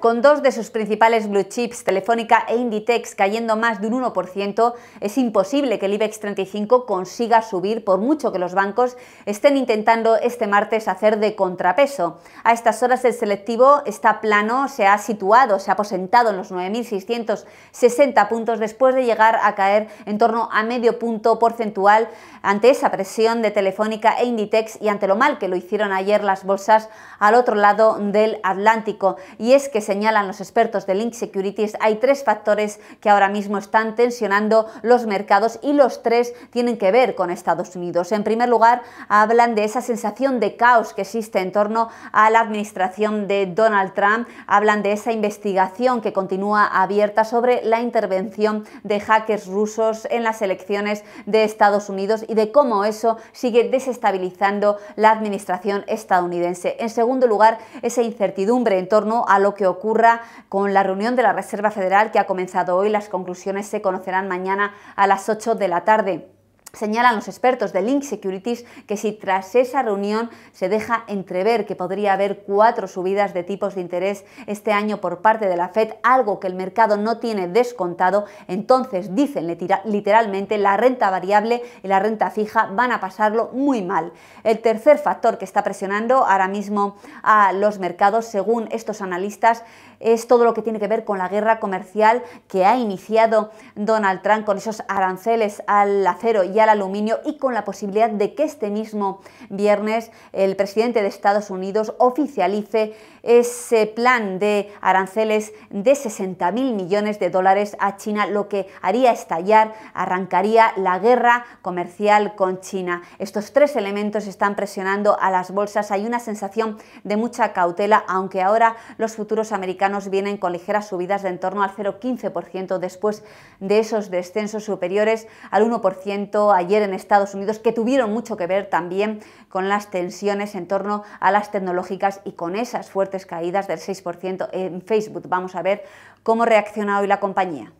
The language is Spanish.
con dos de sus principales blue chips, Telefónica e Inditex, cayendo más de un 1%, es imposible que el IBEX 35 consiga subir, por mucho que los bancos estén intentando este martes hacer de contrapeso. A estas horas el selectivo está plano, se ha situado, se ha aposentado en los 9.660 puntos después de llegar a caer en torno a medio punto porcentual ante esa presión de Telefónica e Inditex y ante lo mal que lo hicieron ayer las bolsas al otro lado del Atlántico. Y es que se señalan los expertos de Link Securities, hay tres factores que ahora mismo están tensionando los mercados y los tres tienen que ver con Estados Unidos. En primer lugar, hablan de esa sensación de caos que existe en torno a la administración de Donald Trump, hablan de esa investigación que continúa abierta sobre la intervención de hackers rusos en las elecciones de Estados Unidos y de cómo eso sigue desestabilizando la administración estadounidense. En segundo lugar, esa incertidumbre en torno a lo que ocurre ocurra con la reunión de la Reserva Federal que ha comenzado hoy. Las conclusiones se conocerán mañana a las 8 de la tarde. Señalan los expertos de Link Securities que si tras esa reunión se deja entrever que podría haber cuatro subidas de tipos de interés este año por parte de la Fed, algo que el mercado no tiene descontado, entonces dicen literalmente la renta variable y la renta fija van a pasarlo muy mal. El tercer factor que está presionando ahora mismo a los mercados, según estos analistas, es todo lo que tiene que ver con la guerra comercial que ha iniciado Donald Trump con esos aranceles al acero y al aluminio y con la posibilidad de que este mismo viernes el presidente de Estados Unidos oficialice ese plan de aranceles de 60 mil millones de dólares a China, lo que haría estallar, arrancaría la guerra comercial con China. Estos tres elementos están presionando a las bolsas. Hay una sensación de mucha cautela, aunque ahora los futuros americanos vienen con ligeras subidas de en torno al 0,15% después de esos descensos superiores al 1% ayer en Estados Unidos, que tuvieron mucho que ver también con las tensiones en torno a las tecnológicas y con esas fuertes caídas del 6% en Facebook. Vamos a ver cómo reacciona hoy la compañía.